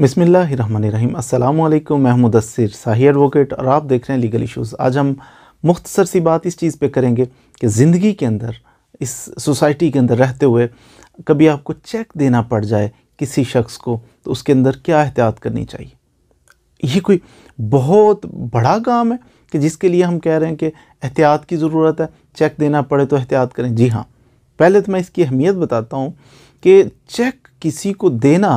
बिसमिल्लाम अल्लाम मैं मुदसर साही एडवोकेट और आप देख रहे हैं लीगल इशूज़ आज हम मुख्तसर सी बात इस चीज़ पे करेंगे कि ज़िंदगी के अंदर इस सोसाइटी के अंदर रहते हुए कभी आपको चेक देना पड़ जाए किसी शख्स को तो उसके अंदर क्या एहतियात करनी चाहिए ये कोई बहुत बड़ा काम है कि जिसके लिए हम कह रहे हैं कि एहतियात की ज़रूरत है चेक देना पड़े तो एहतियात करें जी हाँ पहले तो मैं इसकी अहमियत बताता हूँ कि चेक किसी को देना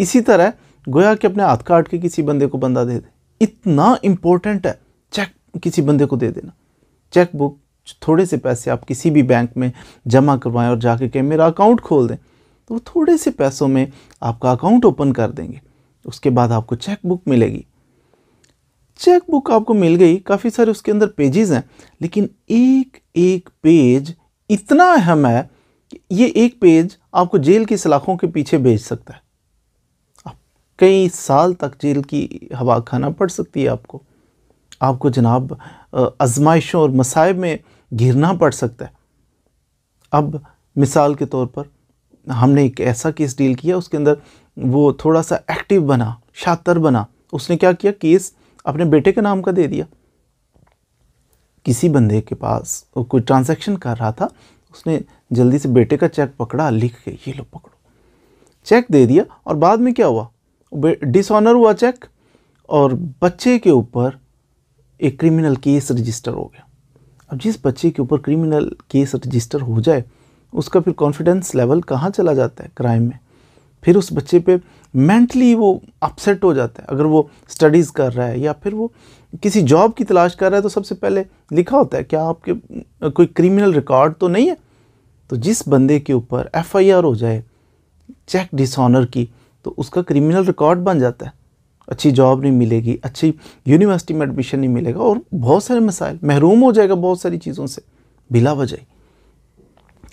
इसी तरह गोया कि अपने हाथ काट के किसी बंदे को बंदा दे दे इतना इम्पोर्टेंट है चेक किसी बंदे को दे देना चेक बुक थोड़े से पैसे आप किसी भी बैंक में जमा करवाएं और जाके कहें मेरा अकाउंट खोल दें तो थोड़े से पैसों में आपका अकाउंट ओपन कर देंगे उसके बाद आपको चेक बुक मिलेगी चेक बुक आपको मिल गई काफ़ी सारे उसके अंदर पेजेस हैं लेकिन एक एक पेज इतना अहम है कि ये एक पेज आपको जेल की सलाखों के पीछे भेज सकता है कई साल तक जेल की हवा खाना पड़ सकती है आपको आपको जनाब आजमाइशों और मसाइब में घिरना पड़ सकता है अब मिसाल के तौर पर हमने एक ऐसा केस डील किया उसके अंदर वो थोड़ा सा एक्टिव बना शातर बना उसने क्या किया केस अपने बेटे के नाम का दे दिया किसी बंदे के पास कोई ट्रांजैक्शन कर रहा था उसने जल्दी से बेटे का चेक पकड़ा लिख के ये लो पकड़ो चेक दे दिया और बाद में क्या हुआ डिसऑनर हुआ चेक और बच्चे के ऊपर एक क्रिमिनल केस रजिस्टर हो गया अब जिस बच्चे के ऊपर क्रिमिनल केस रजिस्टर हो जाए उसका फिर कॉन्फिडेंस लेवल कहाँ चला जाता है क्राइम में फिर उस बच्चे पे मेंटली वो अपसेट हो जाता है अगर वो स्टडीज़ कर रहा है या फिर वो किसी जॉब की तलाश कर रहा है तो सबसे पहले लिखा होता है क्या आपके कोई क्रिमिनल रिकॉर्ड तो नहीं है तो जिस बंदे के ऊपर एफआईआर हो जाए चेक डिसऑनर की तो उसका क्रिमिनल रिकॉर्ड बन जाता है अच्छी जॉब नहीं मिलेगी अच्छी यूनिवर्सिटी में एडमिशन नहीं मिलेगा और बहुत सारे मसाइल महरूम हो जाएगा बहुत सारी चीज़ों से बिला वजह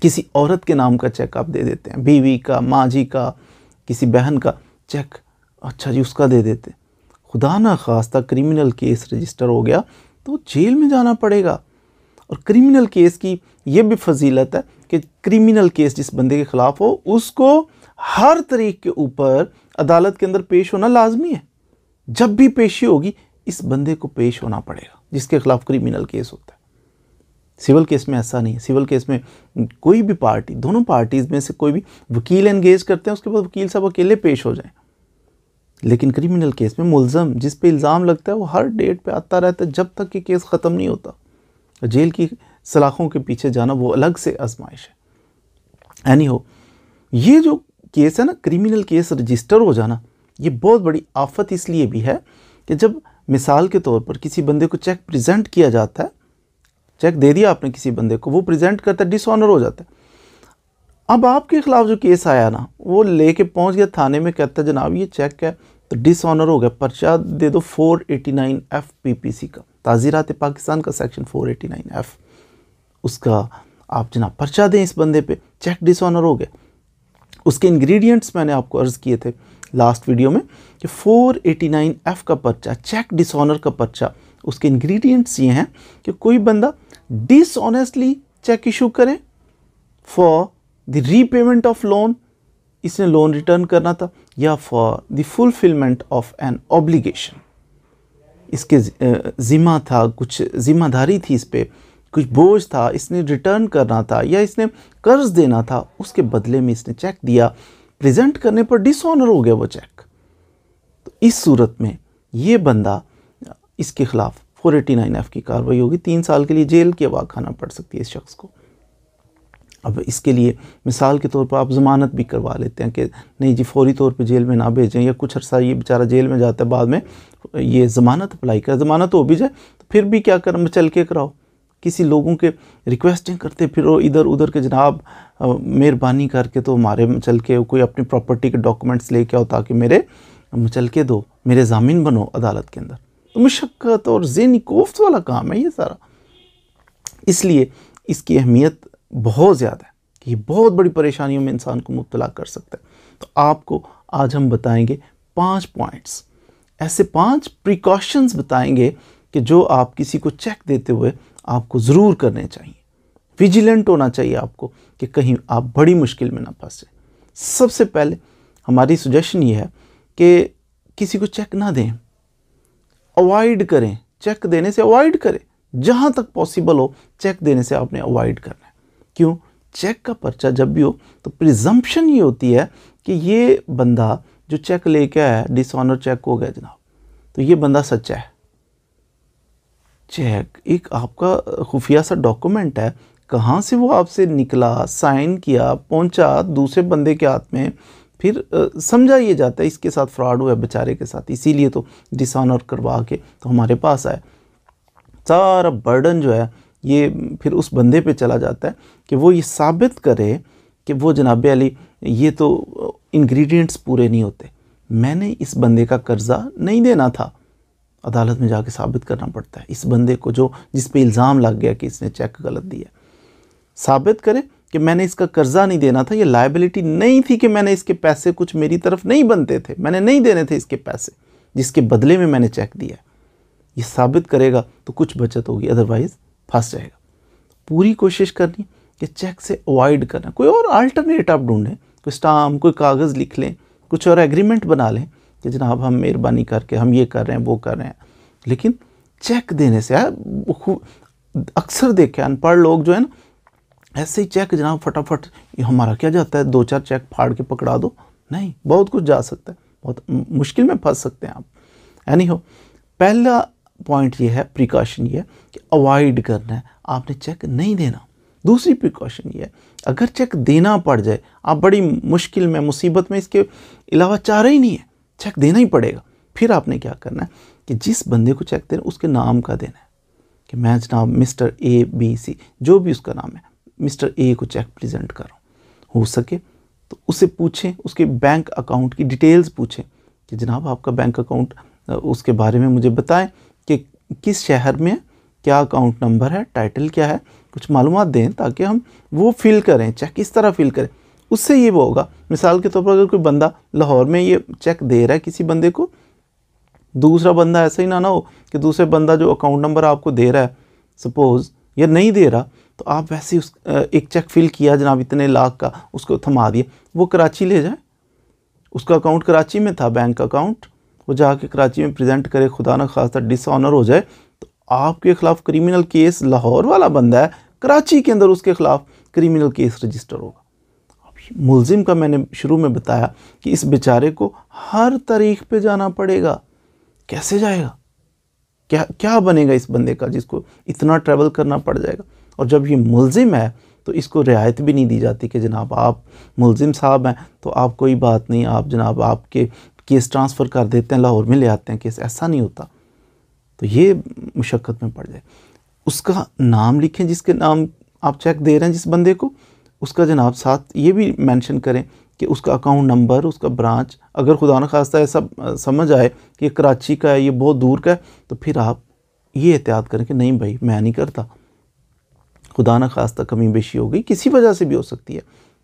किसी औरत के नाम का चेक आप दे देते हैं बीवी का माँ जी का किसी बहन का चेक अच्छा जी उसका दे देते खुदा ना खास्ता क्रिमिनल केस रजिस्टर हो गया तो जेल में जाना पड़ेगा और क्रिमिनल केस की यह भी फजीलत है कि क्रिमिनल केस जिस बंदे के ख़िलाफ़ हो उसको हर तरीक के ऊपर अदालत के अंदर पेश होना लाजमी है जब भी पेशी होगी इस बंदे को पेश होना पड़ेगा जिसके खिलाफ क्रिमिनल केस होता है सिविल केस में ऐसा नहीं है सिविल केस में कोई भी पार्टी दोनों पार्टीज़ में से कोई भी वकील एंगेज करते हैं उसके बाद वकील साहब अकेले पेश हो जाए लेकिन क्रिमिनल केस में मुलज़म जिस पे इल्ज़ाम लगता है वो हर डेट पे आता रहता है जब तक कि केस ख़त्म नहीं होता जेल की सलाखों के पीछे जाना वो अलग से आजमाइश है एनी हो ये जो केस है ना क्रिमिनल केस रजिस्टर हो जाना ये बहुत बड़ी आफत इसलिए भी है कि जब मिसाल के तौर पर किसी बंदे को चेक प्रेजेंट किया जाता है चेक दे दिया आपने किसी बंदे को वो प्रेजेंट करता है डिसऑनर हो जाता है अब आपके ख़िलाफ़ जो केस आया ना वो लेके पहुँच गया थाने में कहता है जनाब ये चेक है तो डिसऑनर हो गया पर्चा दे दो 489 एफ पी पी सी का ताज़ीरात पाकिस्तान का section four eighty nine F उसका आप जनाब पर्चा दें इस बंदे पर चेक डिसऑनर हो गया उसके इंग्रेडिएंट्स मैंने आपको अर्ज़ किए थे लास्ट वीडियो में कि एफ का पर्चा चेक डिसऑनर का पर्चा उसके इंग्रेडिएंट्स ये हैं कि कोई बंदा डिसऑनेस्टली चेक इशू करे for the repayment of loan इसने लोन रिटर्न करना था या for the fulfilment of an obligation इसके ज़िम्मा था कुछ ज़िम्मेदारी थी इस पर कुछ बोझ था इसने रिटर्न करना था या इसने कर्ज देना था उसके बदले में इसने चेक दिया प्रेजेंट करने पर डिसऑनर हो गया वो चेक तो इस सूरत में ये बंदा इसके ख़िलाफ़ फोर एटी नाइन एफ़ की कार्रवाई होगी तीन साल के लिए जेल की आवाज खाना पड़ सकती है इस शख्स को अब इसके लिए मिसाल के तौर पर आप ज़मानत भी करवा लेते हैं कि नहीं जी फौरी तौर पर जेल में ना भेजें या कुछ अर्सा ये बेचारा जेल में जाता है बाद में ये ज़मानत अप्लाई कर ज़मानत हो भी जाए तो फिर भी क्या कर चल के कराओ किसी लोगों के रिक्वेस्टिंग करते फिर वो इधर उधर के जनाब मेहरबानी करके तो हमारे चल के कोई अपनी प्रॉपर्टी के डॉक्यूमेंट्स लेके आओ ताकि मेरे चल के दो मेरे जामीन बनो अदालत के अंदर तो मशक्क़त और जेनी कोफ्त वाला काम है ये सारा इसलिए इसकी अहमियत बहुत ज़्यादा है कि बहुत बड़ी परेशानियों में इंसान को मुबतला कर सकता है तो आपको आज हम बताएंगे पाँच पॉइंट्स ऐसे पाँच प्रिकॉशंस बताएंगे कि जो आप किसी को चेक देते हुए आपको ज़रूर करने चाहिए विजिलेंट होना चाहिए आपको कि कहीं आप बड़ी मुश्किल में ना फंसे सबसे पहले हमारी सुजेशन ये है कि किसी को चेक ना दें अवॉइड करें चेक देने से अवॉइड करें जहाँ तक पॉसिबल हो चेक देने से आपने अवॉइड करना है क्यों चेक का पर्चा जब भी हो तो प्रिजम्पशन ये होती है कि ये बंदा जो चेक लेके आया डिसऑनर चेक हो गया जनाब तो ये बंदा सच्चा है चेक एक आपका खुफिया सा डॉक्यूमेंट है कहाँ से वो आपसे निकला साइन किया पहुँचा दूसरे बंदे के हाथ में फिर समझा ये जाता है इसके साथ फ्रॉड हुआ है बेचारे के साथ इसीलिए तो डिसऑनर करवा के तो हमारे पास आए सारा बर्डन जो है ये फिर उस बंदे पे चला जाता है कि वो ये साबित करे कि वो जनाब अली ये तो इंग्रेडिएंट्स पूरे नहीं होते मैंने इस बंदे का कर्ज़ा नहीं देना था अदालत में जाके साबित करना पड़ता है इस बंदे को जो जिस पे इल्ज़ाम लग गया कि इसने चेक गलत दिया साबित करें कि मैंने इसका कर्जा नहीं देना था ये लाइबिलिटी नहीं थी कि मैंने इसके पैसे कुछ मेरी तरफ नहीं बनते थे मैंने नहीं देने थे इसके पैसे जिसके बदले में मैंने चेक दिया ये साबित करेगा तो कुछ बचत होगी अदरवाइज़ फंस जाएगा पूरी कोशिश करनी कि चेक से अवॉइड करना कोई और अल्टरनेट आप ढूंढें कोई स्टाम कोई कागज़ लिख लें कुछ और एग्रीमेंट बना लें कि जनाब हम मेहरबानी करके हम ये कर रहे हैं वो कर रहे हैं लेकिन चेक देने से अक्सर देखे अनपढ़ लोग जो है ना ऐसे ही चेक जनाब फटाफट हमारा क्या जाता है दो चार चेक फाड़ के पकड़ा दो नहीं बहुत कुछ जा सकता है बहुत मुश्किल में फंस सकते हैं आप यानी हो पहला पॉइंट ये है प्रिकॉशन ये कि अवॉइड करना है आपने चेक नहीं देना दूसरी प्रिकॉशन ये है अगर चेक देना पड़ जाए आप बड़ी मुश्किल में मुसीबत में इसके अलावा चारा ही नहीं है चेक देना ही पड़ेगा फिर आपने क्या करना है कि जिस बंदे को चेक देना उसके नाम का देना है कि मैं जनाब मिस्टर ए बी सी जो भी उसका नाम है मिस्टर ए को चेक प्रेजेंट करो हो सके तो उसे पूछें उसके बैंक अकाउंट की डिटेल्स पूछें कि जनाब आपका बैंक अकाउंट उसके बारे में मुझे बताएं कि किस शहर में क्या अकाउंट नंबर है टाइटल क्या है कुछ मालूम दें ताकि हम वो फिल करें चेक किस तरह फिल करें उससे ये वो होगा मिसाल के तौर पर अगर कोई बंदा लाहौर में ये चेक दे रहा है किसी बंदे को दूसरा बंदा ऐसा ही ना ना हो कि दूसरे बंदा जो अकाउंट नंबर आपको दे रहा है सपोज़ या नहीं दे रहा तो आप वैसे उस एक चेक फिल किया जनाब इतने लाख का उसको थमा दिया वो कराची ले जाए उसका अकाउंट कराची में था बैंक अकाउंट वो जाके कराची में प्रेजेंट करे खुदा न खासा डिसऑनर हो जाए तो आपके ख़िलाफ़ क्रिमिनल केस लाहौर वाला बंदा है कराची के अंदर उसके ख़िलाफ़ क्रिमिनल केस रजिस्टर होगा मुलजिम का मैंने शुरू में बताया कि इस बेचारे को हर तारीख पे जाना पड़ेगा कैसे जाएगा क्या क्या बनेगा इस बंदे का जिसको इतना ट्रैवल करना पड़ जाएगा और जब ये मुलजिम है तो इसको रियायत भी नहीं दी जाती कि जनाब आप मुलजिम साहब हैं तो आप कोई बात नहीं आप जनाब आपके केस ट्रांसफ़र कर देते हैं लाहौर में ले आते हैं केस ऐसा नहीं होता तो ये मुशक्क़त में पड़ जाए उसका नाम लिखें जिसके नाम आप चेक दे रहे हैं जिस बंदे को उसका जनाब साथ ये भी मेंशन करें कि उसका अकाउंट नंबर उसका ब्रांच अगर खुदा न खास्ता ऐसा समझ आए कि ये कराची का है ये बहुत दूर का है तो फिर आप ये एहतियात करें कि नहीं भाई मैं नहीं करता खुदा न खास्ता कमी बेशी हो गई किसी वजह से भी हो सकती है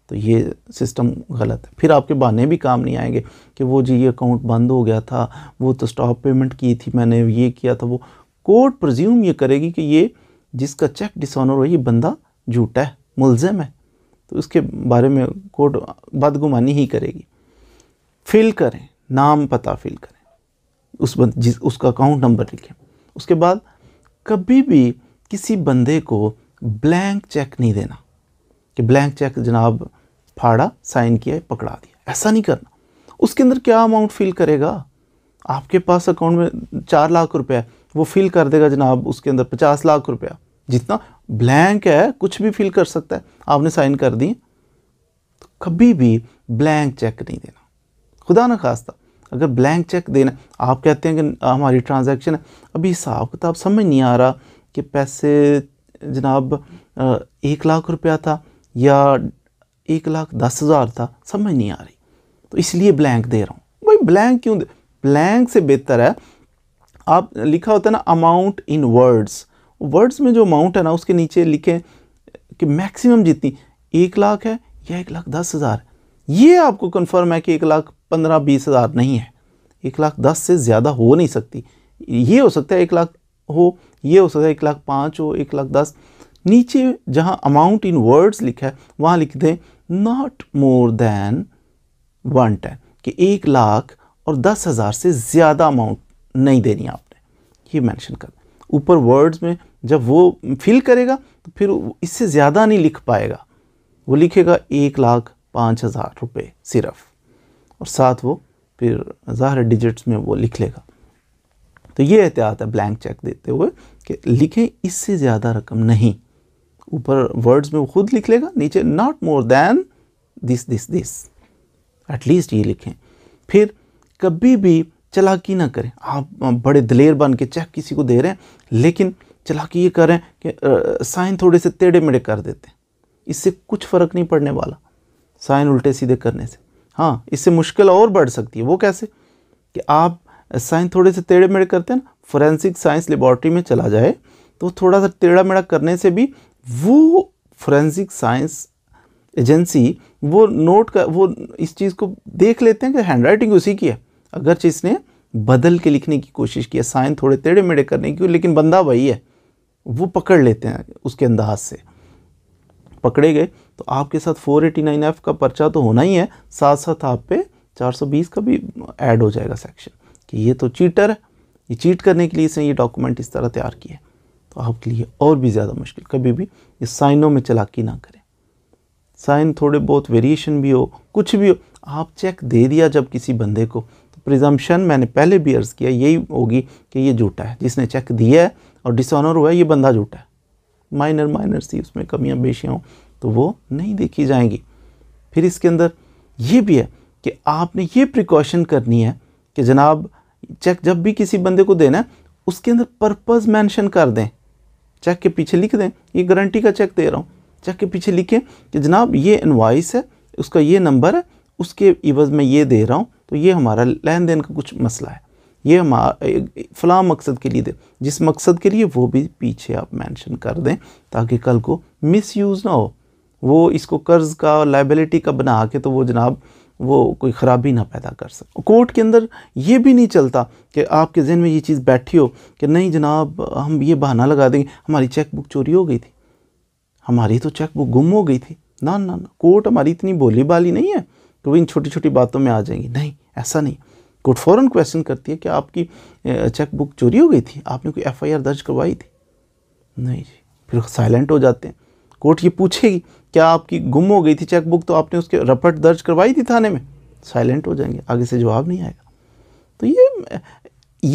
तो ये सिस्टम गलत है फिर आपके बहाने भी काम नहीं आएंगे कि वो जी ये अकाउंट बंद हो गया था वो तो स्टॉप पेमेंट की थी मैंने ये किया था वो कोर्ट प्रज्यूम ये करेगी कि ये जिसका चेक डिसऑनर हो ये बंदा झूठा है मुलजम है उसके बारे में कोर्ट बदगुमानी ही करेगी फिल करें नाम पता फिल करें उस बंद जिस उसका अकाउंट नंबर लिखें उसके बाद कभी भी किसी बंदे को ब्लैंक चेक नहीं देना कि ब्लैंक चेक जनाब फाड़ा साइन किया पकड़ा दिया ऐसा नहीं करना उसके अंदर क्या अमाउंट फिल करेगा आपके पास अकाउंट में चार लाख रुपया वो फिल कर देगा जनाब उसके अंदर पचास लाख रुपया जितना ब्लैंक है कुछ भी फिल कर सकता है आपने साइन कर दी तो कभी भी ब्लैंक चेक नहीं देना खुदा न खास्ता अगर ब्लैंक चेक देना आप कहते हैं कि हमारी ट्रांजैक्शन अभी हिसाब किताब समझ नहीं आ रहा कि पैसे जनाब एक लाख रुपया था या एक लाख दस हज़ार था समझ नहीं आ रही तो इसलिए ब्लैंक दे रहा हूँ भाई ब्लैंक क्यों दे ब्लैंक से बेहतर है आप लिखा होता है ना अमाउंट इन वर्ड्स वर्ड्स में जो अमाउंट है ना उसके नीचे लिखें कि मैक्सिमम जितनी एक लाख है या एक लाख दस हज़ार ये आपको कंफर्म है कि एक लाख पंद्रह बीस हज़ार नहीं है एक लाख दस से ज़्यादा हो नहीं सकती ये हो सकता है एक लाख हो ये हो सकता है एक लाख पाँच हो एक लाख दस नीचे जहाँ अमाउंट इन वर्ड्स लिखा है वहाँ लिख दें not more than one ten कि एक लाख और दस हज़ार से ज़्यादा अमाउंट नहीं देनी आपने ये मैंशन कर ऊपर वर्ड्स में जब वो फिल करेगा तो फिर इससे ज़्यादा नहीं लिख पाएगा वो लिखेगा एक लाख पाँच हज़ार रुपये सिर्फ और साथ वो फिर ज़ाहिर डिजिट्स में वो लिख लेगा तो ये एहतियात है ब्लैंक चेक देते हुए कि लिखें इससे ज़्यादा रकम नहीं ऊपर वर्ड्स में वो खुद लिख लेगा नीचे not more than this this this at least ये लिखें फिर कभी भी चलाकी ना करें आप बड़े दलेर बन के चेक किसी को दे रहे हैं लेकिन चलाकी ये करें कि साइन थोड़े से टेढ़े मेढ़े कर देते हैं इससे कुछ फ़र्क नहीं पड़ने वाला साइन उल्टे सीधे करने से हाँ इससे मुश्किल और बढ़ सकती है वो कैसे कि आप साइन थोड़े से टेढ़े मेढ़े करते हैं ना फोरेंसिक साइंस लेबॉर्ट्री में चला जाए तो थोड़ा सा टेढ़ा मेढ़ा करने से भी वो फोरेंसिक साइंस एजेंसी वो नोट कर वो इस चीज़ को देख लेते हैं कि हैंड उसी की है अगरचे इसने बदल के लिखने की कोशिश की साइन थोड़े टेढ़े मेढ़े करने की लेकिन बंदा वही है वो पकड़ लेते हैं उसके अंदाज से पकड़े गए तो आपके साथ 489F का पर्चा तो होना ही है साथ साथ आप पे 420 का भी ऐड हो जाएगा सेक्शन कि ये तो चीटर है ये चीट करने के लिए इसने ये डॉक्यूमेंट इस तरह तैयार किया है तो आपके लिए और भी ज़्यादा मुश्किल कभी भी इस साइनों में चलाकी ना करें साइन थोड़े बहुत वेरिएशन भी हो कुछ भी हो आप चेक दे दिया जब किसी बंदे को प्रिजम्पन मैंने पहले भी अर्ज़ किया यही होगी कि ये झूठा है जिसने चेक दिया है और डिसऑनर हुआ है ये बंदा झूठा है माइनर माइनर सी उसमें कमियाँ बेशियाँ हों तो वो नहीं देखी जाएंगी फिर इसके अंदर ये भी है कि आपने ये प्रिकॉशन करनी है कि जनाब चेक जब भी किसी बंदे को देना है उसके अंदर पर्पज़ मैंशन कर दें चेक के पीछे लिख दें ये गारंटी का चेक दे रहा हूँ चेक के पीछे लिखें कि जनाब ये इन्वाइस है उसका ये नंबर है उसके इवज़ में ये दे रहा हूँ तो ये हमारा लेन देन का कुछ मसला है ये हमारा फ़लाँ मकसद के लिए दे जिस मकसद के लिए वो भी पीछे आप मेंशन कर दें ताकि कल को मिस यूज़ ना हो वो इसको कर्ज का लाइबिलिटी का बना के तो वो जनाब वो कोई ख़राबी ना पैदा कर सके कोर्ट के अंदर ये भी नहीं चलता कि आपके जहन में ये चीज़ बैठी हो कि नहीं जनाब हम ये बहाना लगा देंगे हमारी चेक बुक चोरी हो गई थी हमारी तो चेक बुक गुम हो गई थी ना ना ना कोर्ट हमारी इतनी बोली बाली नहीं है तो इन छोटी छोटी बातों में आ जाएंगी नहीं ऐसा नहीं कोर्ट फ़ौरन क्वेश्चन करती है कि आपकी चेकबुक चोरी हो गई थी आपने कोई एफआईआर दर्ज करवाई थी नहीं जी फिर साइलेंट हो जाते हैं कोर्ट ये पूछेगी क्या आपकी गुम हो गई थी चेकबुक तो आपने उसके रपट दर्ज करवाई थी थाने में साइलेंट हो जाएंगे आगे से जवाब नहीं आएगा तो ये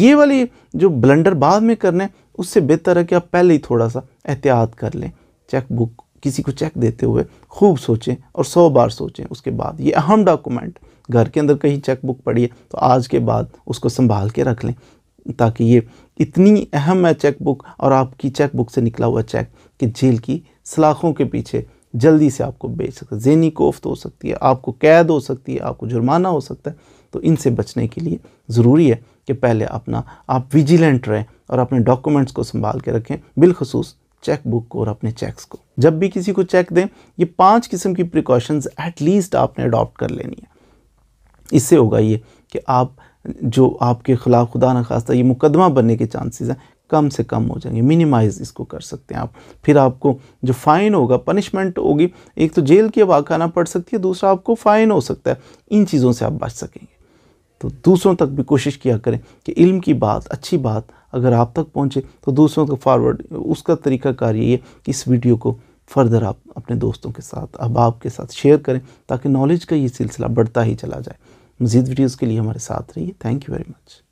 ये वाली जो ब्लंडर बाद में करना है उससे बेहतर है कि आप पहले ही थोड़ा सा एहतियात कर लें चेकबुक किसी को चेक देते हुए खूब सोचें और सौ बार सोचें उसके बाद ये अहम डॉक्यूमेंट घर के अंदर कहीं चेक बुक पड़ी है तो आज के बाद उसको संभाल के रख लें ताकि ये इतनी अहम है चेक बुक और आपकी चेक बुक से निकला हुआ चेक कि जेल की सलाखों के पीछे जल्दी से आपको बेच सकता है कोफ्त हो सकती है आपको कैद हो सकती है आपको जुर्माना हो सकता है तो इनसे बचने के लिए ज़रूरी है कि पहले अपना आप विजिलेंट रहें और अपने डॉक्यूमेंट्स को संभाल के रखें बिलखसूस चेकबुक को और अपने चेक्स को जब भी किसी को चेक दें ये पांच किस्म की प्रिकॉशंस एटलीस्ट आपने अडॉप्ट कर लेनी है इससे होगा ये कि आप जो आपके ख़िलाफ़ खुदा न खास्ता ये मुकदमा बनने के चांसेस हैं कम से कम हो जाएंगे मिनिमाइज इसको कर सकते हैं आप फिर आपको जो फ़ाइन होगा पनिशमेंट होगी एक तो जेल की अब पड़ सकती है दूसरा आपको फ़ाइन हो सकता है इन चीज़ों से आप बच सकेंगे तो दूसरों तक भी कोशिश किया करें कि इल्म की बात अच्छी बात अगर आप तक पहुँचे तो दूसरों को फॉरवर्ड उसका तरीका कार ये कि इस वीडियो को फर्दर आप अपने दोस्तों के साथ अहबाब के साथ शेयर करें ताकि नॉलेज का ये सिलसिला बढ़ता ही चला जाए मज़ीद वीडियोज़ के लिए हमारे साथ रहिए थैंक यू वेरी मच